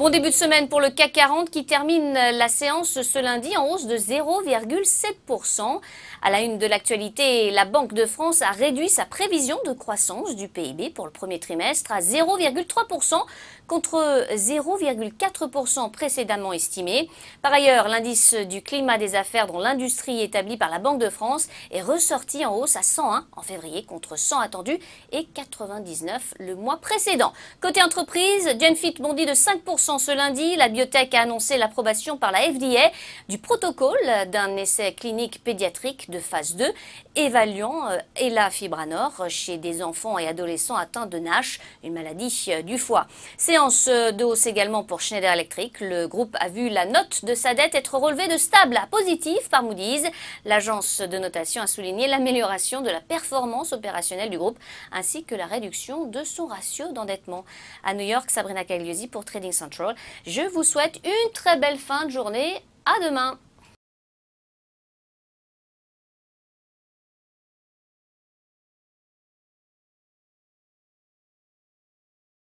Bon début de semaine pour le CAC 40 qui termine la séance ce lundi en hausse de 0,7%. À la une de l'actualité, la Banque de France a réduit sa prévision de croissance du PIB pour le premier trimestre à 0,3% contre 0,4% précédemment estimé. Par ailleurs, l'indice du climat des affaires dans l'industrie établi par la Banque de France est ressorti en hausse à 101 en février contre 100 attendu et 99 le mois précédent. Côté entreprise, Genfit bondit de 5% ce lundi, la biotech a annoncé l'approbation par la FDA du protocole d'un essai clinique pédiatrique de phase 2 évaluant euh, Ella Fibranor chez des enfants et adolescents atteints de NASH, une maladie euh, du foie. Séance euh, de également pour Schneider Electric. Le groupe a vu la note de sa dette être relevée de stable à positive par Moody's. L'agence de notation a souligné l'amélioration de la performance opérationnelle du groupe ainsi que la réduction de son ratio d'endettement. À New York, Sabrina Cagliosi pour Trading Central. Je vous souhaite une très belle fin de journée. À demain